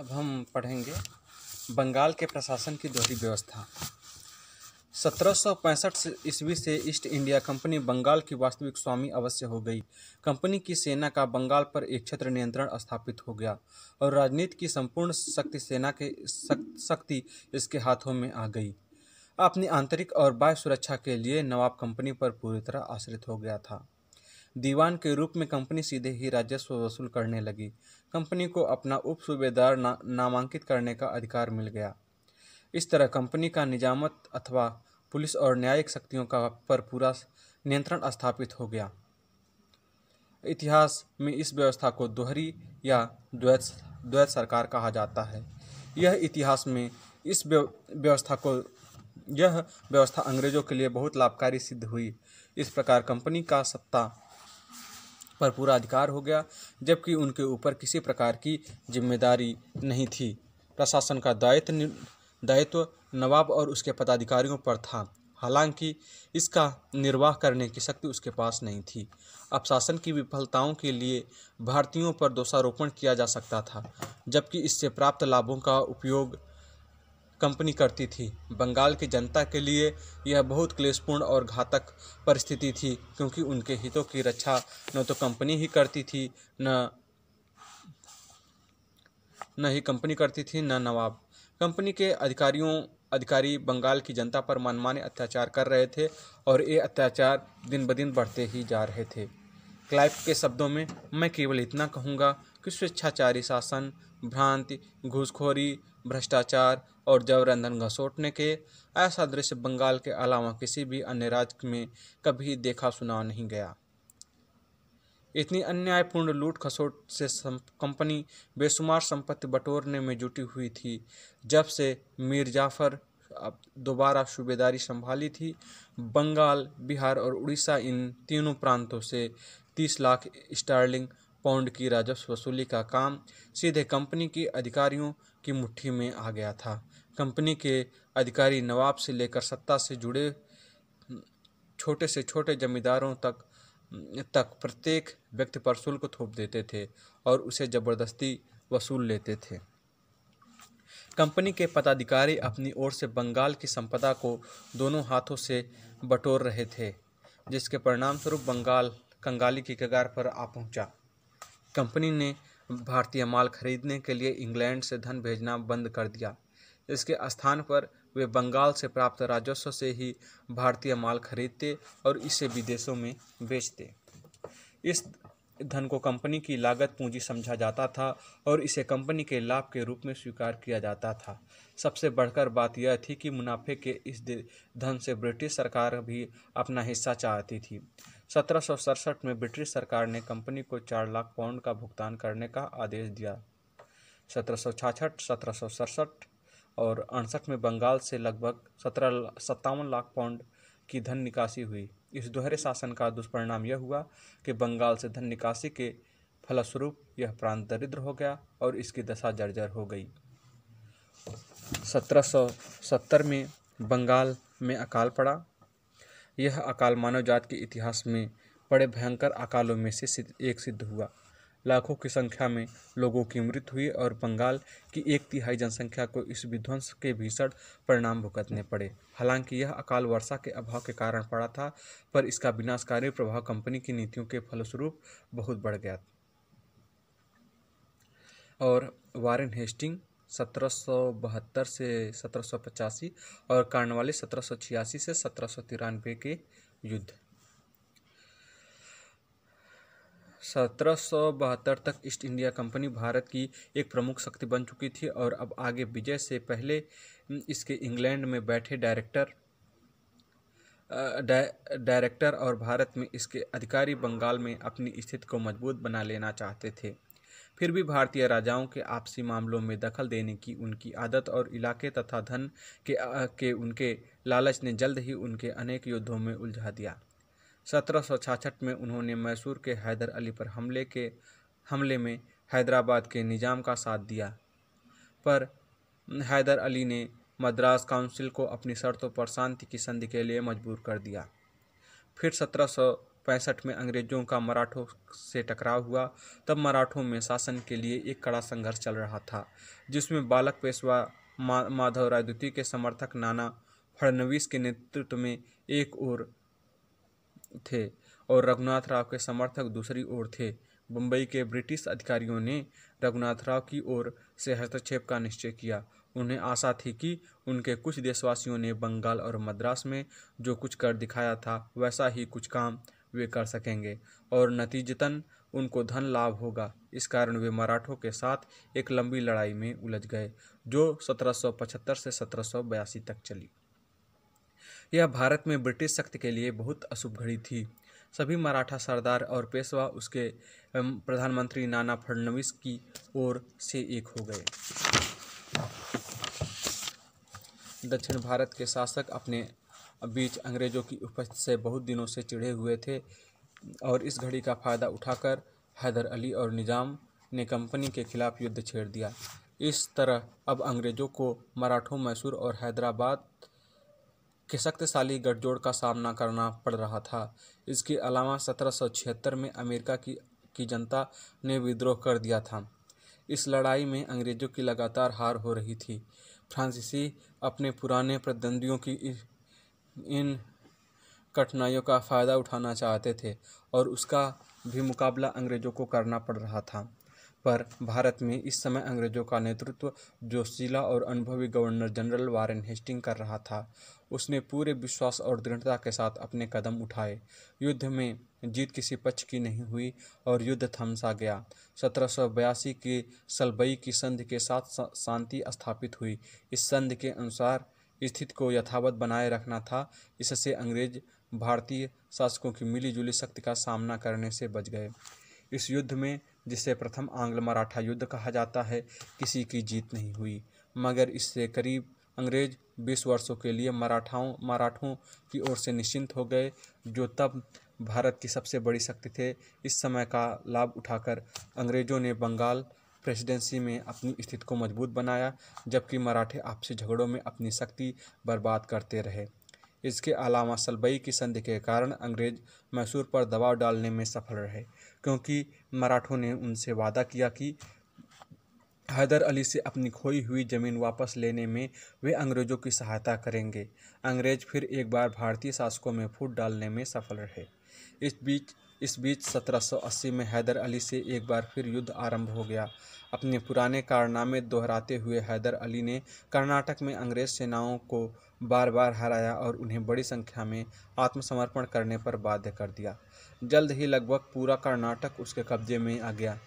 अब हम पढ़ेंगे बंगाल के प्रशासन की दोहरी व्यवस्था सत्रह सौ पैंसठ ईस्वी से ईस्ट इंडिया कंपनी बंगाल की वास्तविक स्वामी अवश्य हो गई कंपनी की सेना का बंगाल पर एक क्षेत्र नियंत्रण स्थापित हो गया और राजनीति की संपूर्ण शक्ति सेना के शक्ति इसके हाथों में आ गई अपनी आंतरिक और बाह्य सुरक्षा के लिए नवाब कंपनी पर पूरी तरह आश्रित हो गया था दीवान के रूप में कंपनी सीधे ही राजस्व वसूल करने लगी कंपनी को अपना उप सूबेदार ना, नामांकित करने का अधिकार मिल गया इस तरह कंपनी का निजामत अथवा पुलिस और न्यायिक शक्तियों का पर पूरा नियंत्रण स्थापित हो गया इतिहास में इस व्यवस्था को दोहरी या द्वैत द्वैत सरकार कहा जाता है यह इतिहास में इस व्यवस्था को यह व्यवस्था अंग्रेजों के लिए बहुत लाभकारी सिद्ध हुई इस प्रकार कंपनी का सत्ता पर पूरा अधिकार हो गया जबकि उनके ऊपर किसी प्रकार की जिम्मेदारी नहीं थी प्रशासन का दायित्व दायित्व नवाब और उसके पदाधिकारियों पर था हालांकि इसका निर्वाह करने की शक्ति उसके पास नहीं थी अब शासन की विफलताओं के लिए भारतीयों पर दोषारोपण किया जा सकता था जबकि इससे प्राप्त लाभों का उपयोग कंपनी करती थी बंगाल की जनता के लिए यह बहुत क्लेशपूर्ण और घातक परिस्थिति थी क्योंकि उनके हितों की रक्षा न तो कंपनी ही करती थी न न ही कंपनी करती थी न नवाब कंपनी के अधिकारियों अधिकारी बंगाल की जनता पर मनमाने अत्याचार कर रहे थे और ये अत्याचार दिन ब दिन बढ़ते ही जा रहे थे क्लाइव के शब्दों में मैं केवल इतना कहूँगा कि स्वेच्छाचारी शासन भ्रांति घुसखोरी भ्रष्टाचार और जबरंधन घसोटने के ऐसा दृश्य बंगाल के अलावा किसी भी अन्य राज्य में कभी देखा सुना नहीं गया इतनी अन्यायपूर्ण लूट खसोट से कंपनी बेशुमार संपत्ति बटोरने में जुटी हुई थी जब से मीर जाफर दोबारा सूबेदारी संभाली थी बंगाल बिहार और उड़ीसा इन तीनों प्रांतों से 30 लाख स्टार्लिंग पौंड की राजस्व वसूली का काम सीधे कंपनी के अधिकारियों की मुट्ठी में आ गया था कंपनी के अधिकारी नवाब से लेकर सत्ता से जुड़े छोटे से छोटे जमींदारों तक तक प्रत्येक व्यक्ति पर शुल्क थोप देते थे और उसे जबरदस्ती वसूल लेते थे कंपनी के पदाधिकारी अपनी ओर से बंगाल की संपदा को दोनों हाथों से बटोर रहे थे जिसके परिणामस्वरूप बंगाल कंगाली की कगार पर आ पहुंचा कंपनी ने भारतीय माल खरीदने के लिए इंग्लैंड से धन भेजना बंद कर दिया इसके स्थान पर वे बंगाल से प्राप्त राजस्व से ही भारतीय माल खरीदते और इसे विदेशों में बेचते इस धन को कंपनी की लागत पूंजी समझा जाता था और इसे कंपनी के लाभ के रूप में स्वीकार किया जाता था सबसे बढ़कर बात यह थी कि मुनाफे के इस धन से ब्रिटिश सरकार भी अपना हिस्सा चाहती थी सत्रह में ब्रिटिश सरकार ने कंपनी को चार लाख पाउंड का भुगतान करने का आदेश दिया सत्रह सौ छाछठ सत्रह सौ और अड़सठ में बंगाल से लगभग सत्रह सत्तावन लाख पाउंड की धन निकासी हुई इस दोहरे शासन का दुष्परिणाम यह हुआ कि बंगाल से धन निकासी के फलस्वरूप यह प्रांत दरिद्र हो गया और इसकी दशा जर्जर हो गई सत्तर में बंगाल में अकाल पड़ा यह अकाल मानव जात के इतिहास में बड़े भयंकर अकालों में से एक सिद्ध हुआ लाखों की संख्या में लोगों की मृत्यु हुई और बंगाल की एक तिहाई जनसंख्या को इस विध्वंस के भीषण परिणाम भुगतने पड़े हालांकि यह अकाल वर्षा के अभाव के कारण पड़ा था पर इसका विनाशकारी प्रभाव कंपनी की नीतियों के फलस्वरूप बहुत बढ़ गया और वारेन हेस्टिंग सत्रह से सत्रह और कार्नवाली सत्रह से सत्रह के युद्ध सत्रह तक ईस्ट इंडिया कंपनी भारत की एक प्रमुख शक्ति बन चुकी थी और अब आगे विजय से पहले इसके इंग्लैंड में बैठे डायरेक्टर डायरेक्टर और भारत में इसके अधिकारी बंगाल में अपनी स्थिति को मजबूत बना लेना चाहते थे फिर भी भारतीय राजाओं के आपसी मामलों में दखल देने की उनकी आदत और इलाके तथा धन के के उनके लालच ने जल्द ही उनके अनेक युद्धों में उलझा दिया सत्रह में उन्होंने मैसूर के हैदर अली पर हमले के हमले में हैदराबाद के निज़ाम का साथ दिया पर हैदर अली ने मद्रास काउंसिल को अपनी शर्तों पर शांति की संधि के लिए मजबूर कर दिया फिर सत्रह पैंसठ में अंग्रेजों का मराठों से टकराव हुआ तब मराठों में शासन के लिए एक कड़ा संघर्ष चल रहा था जिसमें बालक पेशवा मा, माधव राय द्वितीय के समर्थक नाना फडणवीस के नेतृत्व में एक ओर थे और रघुनाथ राव के समर्थक दूसरी ओर थे बम्बई के ब्रिटिश अधिकारियों ने रघुनाथ राव की ओर से हस्तक्षेप का निश्चय किया उन्हें आशा थी कि उनके कुछ देशवासियों ने बंगाल और मद्रास में जो कुछ कर दिखाया था वैसा ही कुछ काम वे कर सकेंगे और नतीजतन उनको धन लाभ होगा इस कारण वे मराठों के साथ एक लंबी लड़ाई में उलझ गए जो 1775 से 1782 तक चली यह भारत में ब्रिटिश शक्ति के लिए बहुत अशुभ घड़ी थी सभी मराठा सरदार और पेशवा उसके प्रधानमंत्री नाना फडणवीस की ओर से एक हो गए दक्षिण भारत के शासक अपने बीच अंग्रेज़ों की उपस्थित से बहुत दिनों से चिढ़े हुए थे और इस घड़ी का फ़ायदा उठाकर हैदर अली और निज़ाम ने कंपनी के खिलाफ युद्ध छेड़ दिया इस तरह अब अंग्रेज़ों को मराठों मैसूर और हैदराबाद के शक्तिशाली गठजोड़ का सामना करना पड़ रहा था इसके अलावा सत्रह में अमेरिका की की जनता ने विद्रोह कर दिया था इस लड़ाई में अंग्रेज़ों की लगातार हार हो रही थी फ्रांसीसी अपने पुराने प्रतिद्वंदियों की इन कठिनाइयों का फ़ायदा उठाना चाहते थे और उसका भी मुकाबला अंग्रेज़ों को करना पड़ रहा था पर भारत में इस समय अंग्रेज़ों का नेतृत्व जोशीला और अनुभवी गवर्नर जनरल वारेन हेस्टिंग कर रहा था उसने पूरे विश्वास और दृढ़ता के साथ अपने कदम उठाए युद्ध में जीत किसी पक्ष की नहीं हुई और युद्ध थमसा गया सत्रह सौ बयासी की सलबई की संधि के साथ शांति स्थापित हुई इस संधि के अनुसार स्थिति को यथावत बनाए रखना था इससे अंग्रेज भारतीय शासकों की मिलीजुली शक्ति का सामना करने से बच गए इस युद्ध में जिसे प्रथम आंग्ल मराठा युद्ध कहा जाता है किसी की जीत नहीं हुई मगर इससे करीब अंग्रेज बीस वर्षों के लिए मराठाओं मराठों की ओर से निश्चिंत हो गए जो तब भारत की सबसे बड़ी शक्ति थे इस समय का लाभ उठाकर अंग्रेजों ने बंगाल प्रेसिडेंसी में अपनी स्थिति को मजबूत बनाया जबकि मराठे आपसी झगड़ों में अपनी शक्ति बर्बाद करते रहे इसके अलावा सलबई की संधि के कारण अंग्रेज मैसूर पर दबाव डालने में सफल रहे क्योंकि मराठों ने उनसे वादा किया कि हैदर अली से अपनी खोई हुई ज़मीन वापस लेने में वे अंग्रेज़ों की सहायता करेंगे अंग्रेज फिर एक बार भारतीय शासकों में फूट डालने में सफल रहे इस बीच इस बीच 1780 में हैदर अली से एक बार फिर युद्ध आरंभ हो गया अपने पुराने कारनामे दोहराते हुए हैदर अली ने कर्नाटक में अंग्रेज सेनाओं को बार बार हराया और उन्हें बड़ी संख्या में आत्मसमर्पण करने पर बाध्य कर दिया जल्द ही लगभग पूरा कर्नाटक उसके कब्जे में आ गया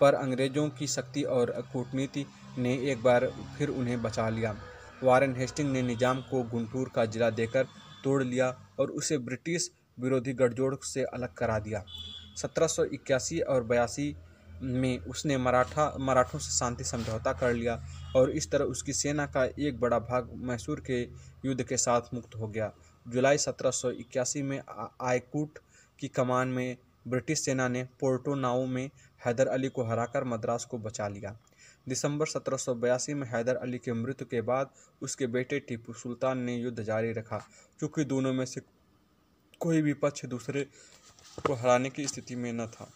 पर अंग्रेज़ों की शक्ति और कूटनीति ने एक बार फिर उन्हें बचा लिया वारन हेस्टिंग ने निजाम को गुंटूर का जिला देकर तोड़ लिया और उसे ब्रिटिश विरोधी गठजोड़ से अलग करा दिया सत्रह और बयासी में उसने मराठा मराठों से शांति समझौता कर लिया और इस तरह उसकी सेना का एक बड़ा भाग मैसूर के युद्ध के साथ मुक्त हो गया जुलाई 1781 में आयकूट की कमान में ब्रिटिश सेना ने पोर्टो नाव में हैदर अली को हराकर मद्रास को बचा लिया दिसंबर 1782 में हैदर अली की मृत्यु के बाद उसके बेटे टीपू सुल्तान ने युद्ध जारी रखा क्योंकि दोनों में से कोई भी पक्ष दूसरे को हराने की स्थिति में न था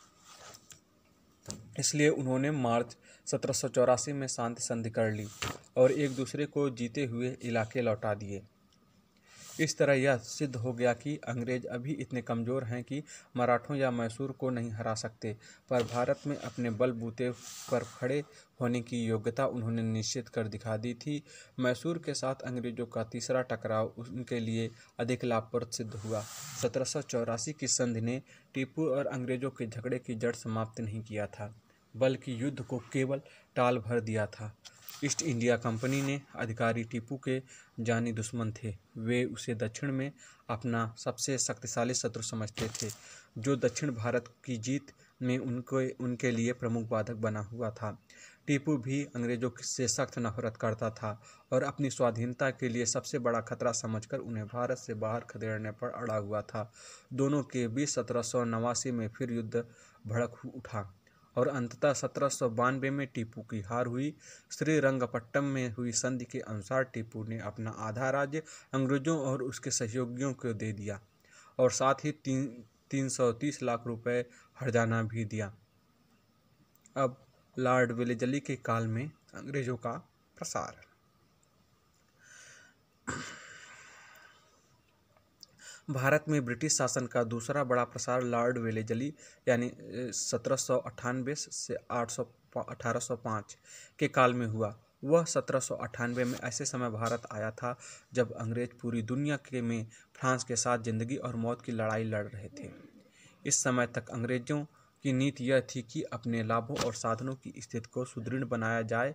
इसलिए उन्होंने मार्च सत्रह में शांति संधि कर ली और एक दूसरे को जीते हुए इलाके लौटा दिए इस तरह यह सिद्ध हो गया कि अंग्रेज अभी इतने कमज़ोर हैं कि मराठों या मैसूर को नहीं हरा सकते पर भारत में अपने बलबूते पर खड़े होने की योग्यता उन्होंने निश्चित कर दिखा दी थी मैसूर के साथ अंग्रेजों का तीसरा टकराव उनके लिए अधिक लाभप्रद सिद्ध हुआ सत्रह की संधि ने टीपू और अंग्रेजों के झगड़े की जड़ समाप्त नहीं किया था बल्कि युद्ध को केवल टाल भर दिया था ईस्ट इंडिया कंपनी ने अधिकारी टीपू के जानी दुश्मन थे वे उसे दक्षिण में अपना सबसे शक्तिशाली शत्रु समझते थे जो दक्षिण भारत की जीत में उनके उनके लिए प्रमुख बाधक बना हुआ था टीपू भी अंग्रेजों से सख्त नफरत करता था और अपनी स्वाधीनता के लिए सबसे बड़ा खतरा समझकर उन्हें भारत से बाहर खदेड़ने पर अड़ा हुआ था दोनों के बीच सत्रह में फिर युद्ध भड़क उठा और अंततः सत्रह में टीपू की हार हुई श्री रंगपट्टम में हुई संधि के अनुसार टीपू ने अपना आधा राज्य अंग्रेजों और उसके सहयोगियों को दे दिया और साथ ही तीन तीन सौ तीस लाख रुपए हरजाना भी दिया अब लॉर्ड विलेजली के काल में अंग्रेजों का प्रसार भारत में ब्रिटिश शासन का दूसरा बड़ा प्रसार लॉर्ड वेलेजली यानी सत्रह से आठ अठारह के काल में हुआ वह सत्रह में ऐसे समय भारत आया था जब अंग्रेज पूरी दुनिया के में फ्रांस के साथ जिंदगी और मौत की लड़ाई लड़ रहे थे इस समय तक अंग्रेजों की नीति यह थी कि अपने लाभों और साधनों की स्थिति को सुदृढ़ बनाया जाए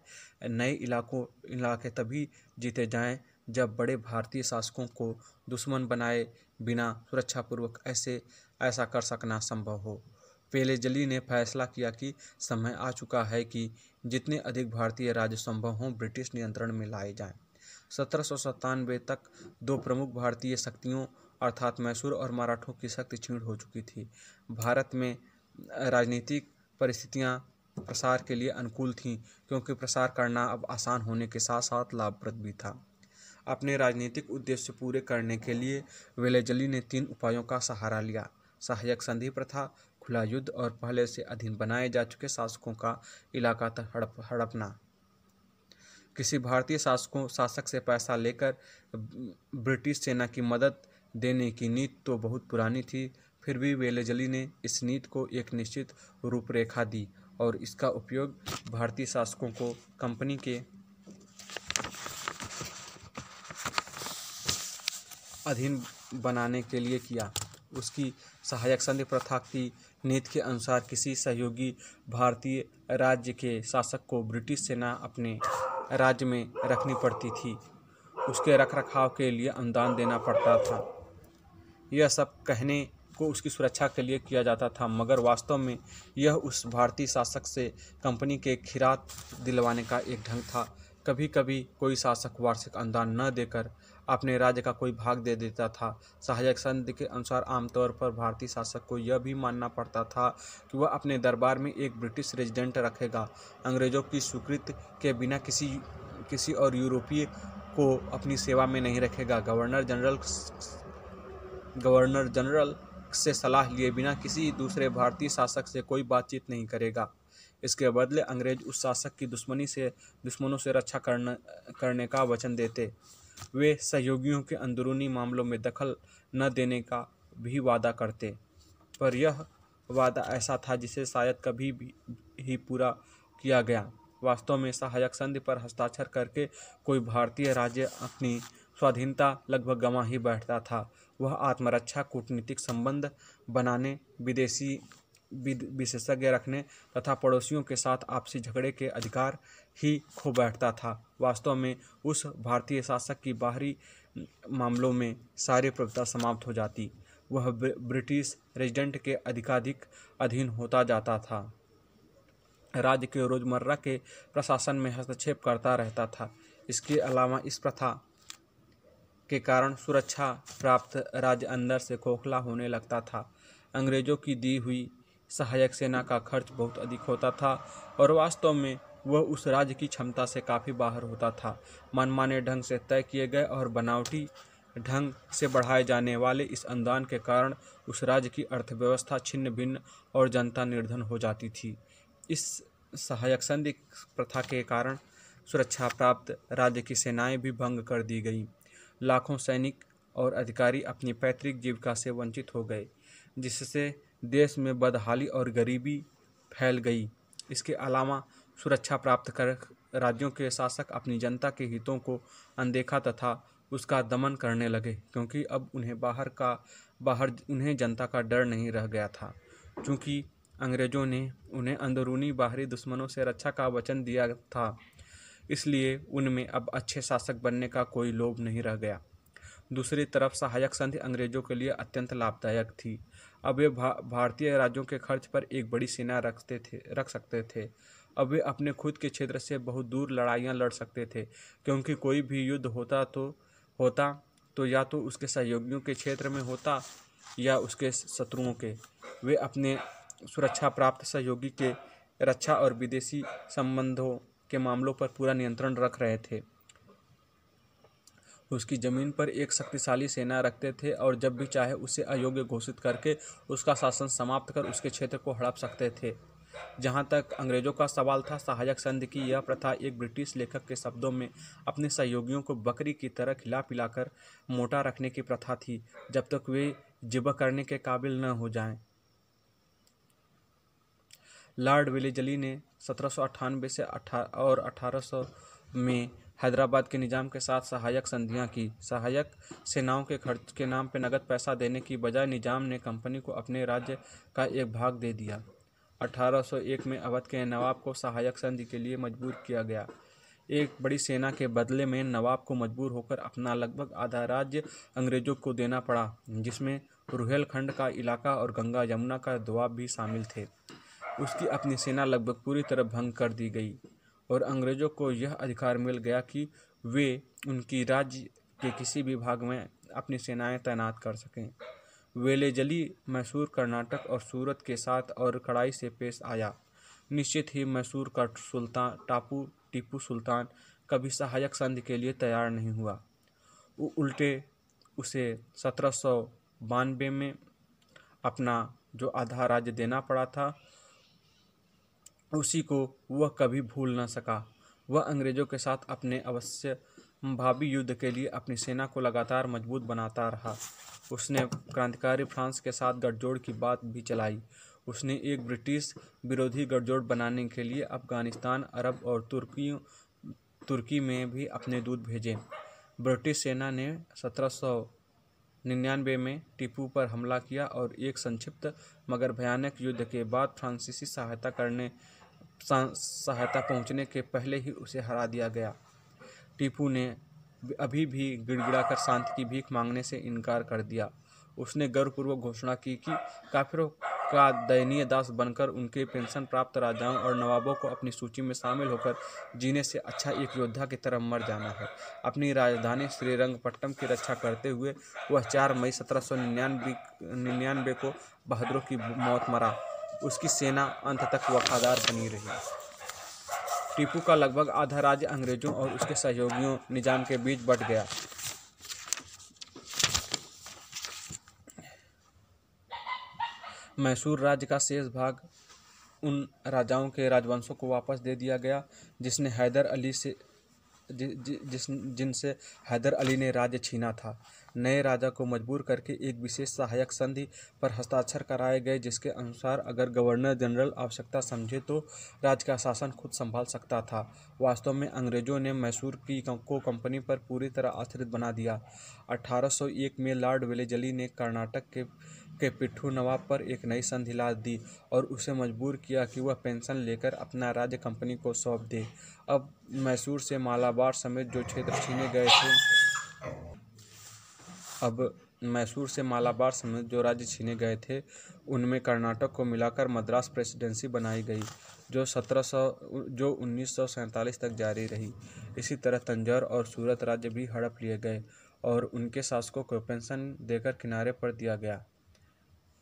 नए इलाकों इलाके तभी जीते जाएं जब बड़े भारतीय शासकों को दुश्मन बनाए बिना सुरक्षापूर्वक ऐसे ऐसा कर सकना संभव हो पेले जली ने फैसला किया कि समय आ चुका है कि जितने अधिक भारतीय राज्य संभव हों ब्रिटिश नियंत्रण में लाए जाएं। सत्रह तक दो प्रमुख भारतीय शक्तियों अर्थात मैसूर और मराठों की शक्ति छीण हो चुकी थी भारत में राजनीतिक परिस्थितियां प्रसार के लिए अनुकूल थीं क्योंकि प्रसार करना अब आसान होने के साथ साथ लाभप्रद भी था अपने राजनीतिक उद्देश्य पूरे करने के लिए वेलेजली ने तीन उपायों का सहारा लिया सहायक संधि प्रथा खुला युद्ध और पहले से अधीन बनाए जा चुके शासकों का इलाका तक हड़प हड़पना किसी भारतीय शासकों शासक से पैसा लेकर ब्रिटिश सेना की मदद देने की नीति तो बहुत पुरानी थी फिर भी वेलेजली ने इस नीति को एक निश्चित रूपरेखा दी और इसका उपयोग भारतीय शासकों को कंपनी के अधीन बनाने के लिए किया उसकी सहायक संधि प्रथा की नीति के अनुसार किसी सहयोगी भारतीय राज्य के शासक को ब्रिटिश सेना अपने राज्य में रखनी पड़ती थी उसके रखरखाव के लिए अनुदान देना पड़ता था यह सब कहने को उसकी सुरक्षा के लिए किया जाता था मगर वास्तव में यह उस भारतीय शासक से कंपनी के खिरात दिलवाने का एक ढंग था कभी कभी कोई शासक वार्षिक अनुदान न देकर अपने राज्य का कोई भाग दे देता था सहायक संधि के अनुसार आमतौर पर भारतीय शासक को यह भी मानना पड़ता था कि वह अपने दरबार में एक ब्रिटिश रेजिडेंट रखेगा अंग्रेजों की स्वीकृति के बिना किसी किसी और यूरोपीय को अपनी सेवा में नहीं रखेगा गवर्नर जनरल गवर्नर जनरल से सलाह लिए बिना किसी दूसरे भारतीय शासक से कोई बातचीत नहीं करेगा इसके बदले अंग्रेज उस शासक की दुश्मनी से दुश्मनों से रक्षा करने करने का वचन देते वे सहयोगियों के अंदरूनी मामलों में दखल न देने का भी वादा करते पर यह वादा ऐसा था जिसे शायद कभी भी ही पूरा किया गया वास्तव में सहायक संधि पर हस्ताक्षर करके कोई भारतीय राज्य अपनी स्वाधीनता लगभग गंवा ही बैठता था वह आत्मरक्षा कूटनीतिक संबंध बनाने विदेशी विशेषज्ञ रखने तथा पड़ोसियों के साथ आपसी झगड़े के अधिकार ही खो बैठता था वास्तव में उस भारतीय शासक की बाहरी मामलों में सारी प्रभुता समाप्त हो जाती वह ब्रिटिश रेजिडेंट के अधिकाधिक अधीन होता जाता था राज्य के रोजमर्रा के प्रशासन में हस्तक्षेप करता रहता था इसके अलावा इस प्रथा के कारण सुरक्षा प्राप्त राज्य अंदर से खोखला होने लगता था अंग्रेजों की दी हुई सहायक सेना का खर्च बहुत अधिक होता था और वास्तव में वह उस राज्य की क्षमता से काफ़ी बाहर होता था मनमाने ढंग से तय किए गए और बनावटी ढंग से बढ़ाए जाने वाले इस अनुदान के कारण उस राज्य की अर्थव्यवस्था छिन्न भिन्न और जनता निर्धन हो जाती थी इस सहायक संधि प्रथा के कारण सुरक्षा प्राप्त राज्य की सेनाएं भी भंग कर दी गईं लाखों सैनिक और अधिकारी अपनी पैतृक जीविका से वंचित हो गए जिससे देश में बदहाली और गरीबी फैल गई इसके अलावा सुरक्षा प्राप्त कर राज्यों के शासक अपनी जनता के हितों को अनदेखा तथा उसका दमन करने लगे क्योंकि अब उन्हें बाहर का बाहर उन्हें जनता का डर नहीं रह गया था क्योंकि अंग्रेजों ने उन्हें अंदरूनी बाहरी दुश्मनों से रक्षा का वचन दिया था इसलिए उनमें अब अच्छे शासक बनने का कोई लोभ नहीं रह गया दूसरी तरफ सहायक संधि अंग्रेजों के लिए अत्यंत लाभदायक थी अब वे भा, भारतीय राज्यों के खर्च पर एक बड़ी सेना रखते थे रख सकते थे अब वे अपने खुद के क्षेत्र से बहुत दूर लड़ाइयाँ लड़ सकते थे क्योंकि कोई भी युद्ध होता तो होता तो या तो उसके सहयोगियों के क्षेत्र में होता या उसके शत्रुओं के वे अपने सुरक्षा प्राप्त सहयोगी के रक्षा और विदेशी संबंधों के मामलों पर पूरा नियंत्रण रख रहे थे उसकी ज़मीन पर एक शक्तिशाली सेना रखते थे और जब भी चाहे उसे अयोग्य घोषित करके उसका शासन समाप्त कर उसके क्षेत्र को हड़प सकते थे जहाँ तक अंग्रेज़ों का सवाल था सहायक संध की यह प्रथा एक ब्रिटिश लेखक के शब्दों में अपने सहयोगियों को बकरी की तरह खिला पिलाकर मोटा रखने की प्रथा थी जब तक वे जिब करने के काबिल न हो जाएं। लॉर्ड विलेजली ने सत्रह से अठारह और अठारह में हैदराबाद के निज़ाम के साथ सहायक संधियां की सहायक सेनाओं के खर्च के नाम पर नगद पैसा देने की बजाय निज़ाम ने कंपनी को अपने राज्य का एक भाग दे दिया 1801 में अवध के नवाब को सहायक संधि के लिए मजबूर किया गया एक बड़ी सेना के बदले में नवाब को मजबूर होकर अपना लगभग आधा राज्य अंग्रेजों को देना पड़ा जिसमें रुहेलखंड का इलाका और गंगा यमुना का दुआब भी शामिल थे उसकी अपनी सेना लगभग पूरी तरह भंग कर दी गई और अंग्रेज़ों को यह अधिकार मिल गया कि वे उनकी राज्य के किसी भी भाग में अपनी सेनाएं तैनात कर सकें वेलेजली मैसूर कर्नाटक और सूरत के साथ और कड़ाई से पेश आया निश्चित ही मैसूर का सुल्तान टापू टीपू सुल्तान कभी सहायक संधि के लिए तैयार नहीं हुआ उल्टे उसे सत्रह सौ में अपना जो आधा राज्य देना पड़ा था उसी को वह कभी भूल ना सका वह अंग्रेज़ों के साथ अपने अवश्य भावी युद्ध के लिए अपनी सेना को लगातार मजबूत बनाता रहा उसने क्रांतिकारी फ्रांस के साथ गठजोड़ की बात भी चलाई उसने एक ब्रिटिश विरोधी गठजोड़ बनाने के लिए अफगानिस्तान अरब और तुर्की तुर्की में भी अपने दूत भेजे ब्रिटिश सेना ने सत्रह सौ निन्यानवे में टीपू पर हमला किया और एक संक्षिप्त मगर भयानक युद्ध के बाद फ्रांसीसी सहायता करने सहायता पहुंचने के पहले ही उसे हरा दिया गया टीपू ने अभी भी गिड़गिड़ाकर शांति की भीख मांगने से इनकार कर दिया उसने गर्वपूर्वक घोषणा की कि काफिरों का दयनीय दास बनकर उनके पेंशन प्राप्त राजाओं और नवाबों को अपनी सूची में शामिल होकर जीने से अच्छा एक योद्धा की तरह मर जाना है अपनी राजधानी श्रीरंगपट्टम की रक्षा करते हुए वह चार मई सत्रह सौ निन्यानवे को बहादुरों की मौत मरा उसकी सेना अंत तक वफादार बनी रही टीपू का लगभग आधा राज्य अंग्रेजों और उसके सहयोगियों निजाम के बीच बट गया मैसूर राज्य का शेष भाग उन राजाओं के राजवंशों को वापस दे दिया गया जिसने हैदर अली से जि, जि, जिस जिनसे हैदर अली ने राज्य छीना था नए राजा को मजबूर करके एक विशेष सहायक संधि पर हस्ताक्षर कराए गए जिसके अनुसार अगर गवर्नर जनरल आवश्यकता समझे तो राज्य का शासन खुद संभाल सकता था वास्तव में अंग्रेजों ने मैसूर की को कंपनी पर पूरी तरह आश्रित बना दिया 1801 में लॉर्ड वेलेजली ने कर्नाटक के के पिट्ठू नवाब पर एक नई संधि ला दी और उसे मजबूर किया कि वह पेंशन लेकर अपना राज्य कंपनी को सौंप दे अब मैसूर से मालाबार समेत जो क्षेत्र छीने गए थे अब मैसूर से मालाबार समेत जो राज्य छीने गए थे उनमें कर्नाटक को मिलाकर मद्रास प्रेसिडेंसी बनाई गई जो सत्रह सौ जो उन्नीस तक जारी रही इसी तरह तंजौर और सूरत राज्य भी हड़प लिए गए और उनके शासकों को पेंशन देकर किनारे पर दिया गया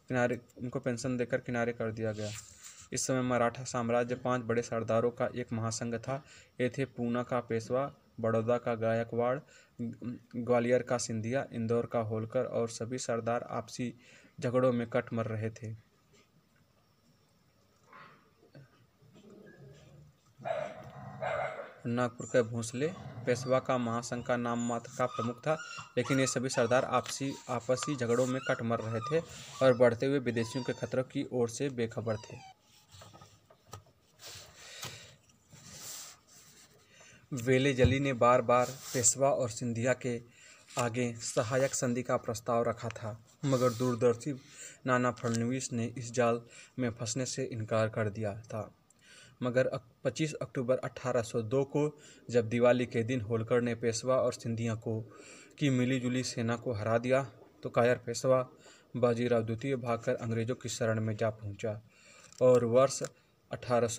किनारे उनको पेंशन देकर किनारे कर दिया गया इस समय मराठा साम्राज्य पांच बड़े सरदारों का एक महासंघ था ये थे पूना का पेशवा बड़ौदा का गायकवाड़ ग्वालियर का सिंधिया इंदौर का होलकर और सभी सरदार आपसी झगड़ों में कट मर रहे थे नागपुर के भोंसले पेशवा का महासंघ का नाम मात्र का प्रमुख था लेकिन ये सभी सरदार आपसी आपसी झगड़ों में कट मर रहे थे और बढ़ते हुए विदेशियों के खतरों की ओर से बेखबर थे वेले जली ने बार बार पेशवा और सिंधिया के आगे सहायक संधि का प्रस्ताव रखा था मगर दूरदर्शी नाना फडणवीस ने इस जाल में फंसने से इनकार कर दिया था मगर 25 अक्टूबर 1802 को जब दिवाली के दिन होलकर ने पेशवा और सिंधिया को की मिलीजुली सेना को हरा दिया तो कायर पेशवा बाजीराव द्वितीय भागकर अंग्रेजों की शरण में जा पहुंचा और वर्ष अठारह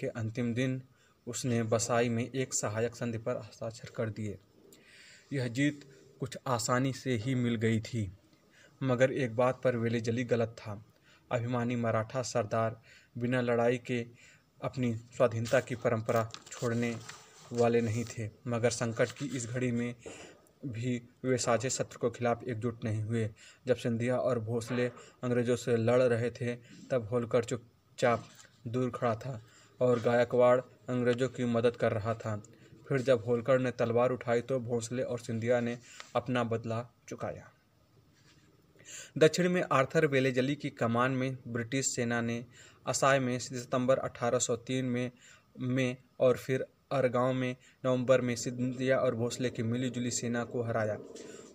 के अंतिम दिन उसने बसाई में एक सहायक संधि पर हस्ताक्षर कर दिए यह जीत कुछ आसानी से ही मिल गई थी मगर एक बात पर जली गलत था अभिमानी मराठा सरदार बिना लड़ाई के अपनी स्वाधीनता की परंपरा छोड़ने वाले नहीं थे मगर संकट की इस घड़ी में भी वे साझे सत्र के खिलाफ एकजुट नहीं हुए जब सिंधिया और भोसले अंग्रेजों से लड़ रहे थे तब होलकर चुपचाप दूर खड़ा था और गायकवाड़ अंग्रेज़ों की मदद कर रहा था फिर जब होलकर ने तलवार उठाई तो भोंसले और सिंधिया ने अपना बदला चुकाया दक्षिण में आर्थर वेलेजली की कमान में ब्रिटिश सेना ने असाय में सितंबर 1803 में में और फिर अरगांव में नवंबर में सिंधिया और भोसले की मिलीजुली सेना को हराया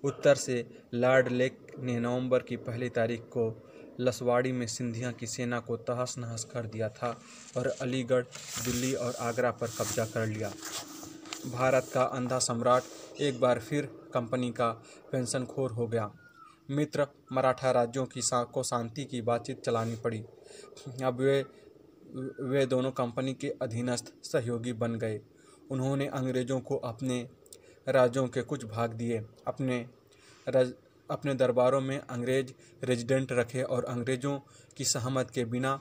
उत्तर से लॉर्ड लेक ने नवंबर की पहली तारीख को लसवाड़ी में सिंधिया की सेना को तहस नहस कर दिया था और अलीगढ़ दिल्ली और आगरा पर कब्जा कर लिया भारत का अंधा सम्राट एक बार फिर कंपनी का पेंशनखोर हो गया मित्र मराठा राज्यों की सा, को शांति की बातचीत चलानी पड़ी अब वे वे दोनों कंपनी के अधीनस्थ सहयोगी बन गए उन्होंने अंग्रेज़ों को अपने राज्यों के कुछ भाग दिए अपने रज, अपने दरबारों में अंग्रेज रेजिडेंट रखे और अंग्रेज़ों की सहमत के बिना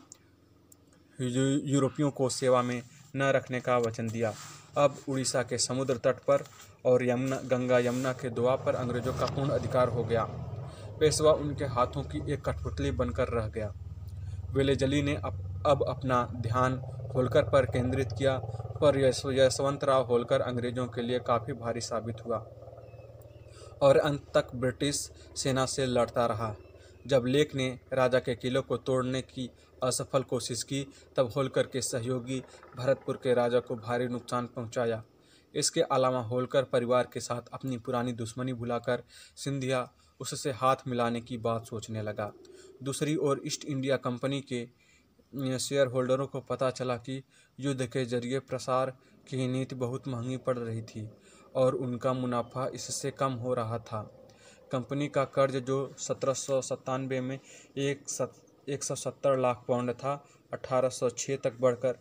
यूरोपियों को सेवा में न रखने का वचन दिया अब उड़ीसा के समुद्र तट पर और यमुना गंगा यमुना के दुआ पर अंग्रेज़ों का पूर्ण अधिकार हो गया पेशवा उनके हाथों की एक कठपुतली बनकर रह गया वेलेजली ने अब अपना ध्यान होलकर पर केंद्रित किया पर यशवंतराव होलकर अंग्रेजों के लिए काफ़ी भारी साबित हुआ और अंत तक ब्रिटिश सेना से लड़ता रहा जब लेक ने राजा के किलों को तोड़ने की असफल कोशिश की तब होलकर के सहयोगी भरतपुर के राजा को भारी नुकसान पहुंचाया। इसके अलावा होलकर परिवार के साथ अपनी पुरानी दुश्मनी भुलाकर सिंधिया उससे हाथ मिलाने की बात सोचने लगा दूसरी ओर ईस्ट इंडिया कंपनी के शेयर होल्डरों को पता चला कि युद्ध के जरिए प्रसार की नीति बहुत महंगी पड़ रही थी और उनका मुनाफा इससे कम हो रहा था कंपनी का कर्ज जो सत्रह में एक सत एक सौ सत्तर लाख पाउंड था अठारह सौ छः तक बढ़कर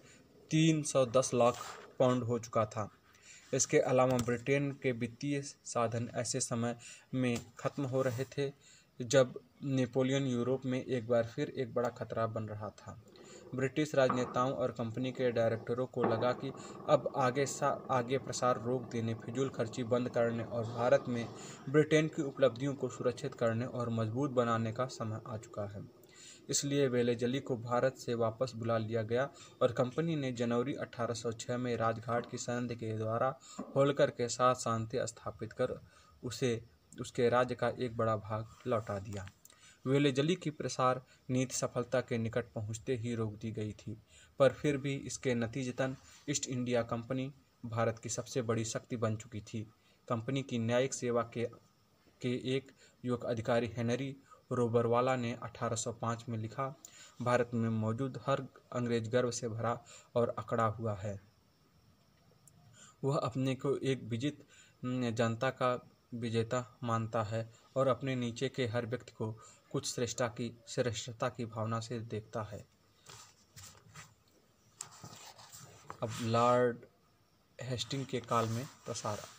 तीन सौ दस लाख पाउंड हो चुका था इसके अलावा ब्रिटेन के वित्तीय साधन ऐसे समय में ख़त्म हो रहे थे जब नेपोलियन यूरोप में एक बार फिर एक बड़ा खतरा बन रहा था ब्रिटिश राजनेताओं और कंपनी के डायरेक्टरों को लगा कि अब आगे सा आगे प्रसार रोक देने फिजूल खर्ची बंद करने और भारत में ब्रिटेन की उपलब्धियों को सुरक्षित करने और मजबूत बनाने का समय आ चुका है इसलिए वेलेजली को भारत से वापस बुला लिया गया और कंपनी ने जनवरी 1806 में राजघाट की संधि के द्वारा होलकर के साथ शांति स्थापित कर उसे उसके राज्य का एक बड़ा भाग लौटा दिया वेलेजली की प्रसार नीति सफलता के निकट पहुंचते ही रोक दी गई थी पर फिर भी इसके नतीजतन ईस्ट इंडिया कंपनी भारत की सबसे बड़ी शक्ति बन चुकी थी कंपनी की न्यायिक सेवा के के एक युवक अधिकारी हेनरी रोबरवाला ने 1805 में लिखा भारत में मौजूद हर अंग्रेज गर्व से भरा और अकड़ा हुआ है वह अपने को एक विजित जनता का विजेता मानता है और अपने नीचे के हर व्यक्ति को कुछ श्रेष्ठता की श्रेष्ठता की भावना से देखता है अब लॉर्ड हेस्टिंग के काल में प्रसारा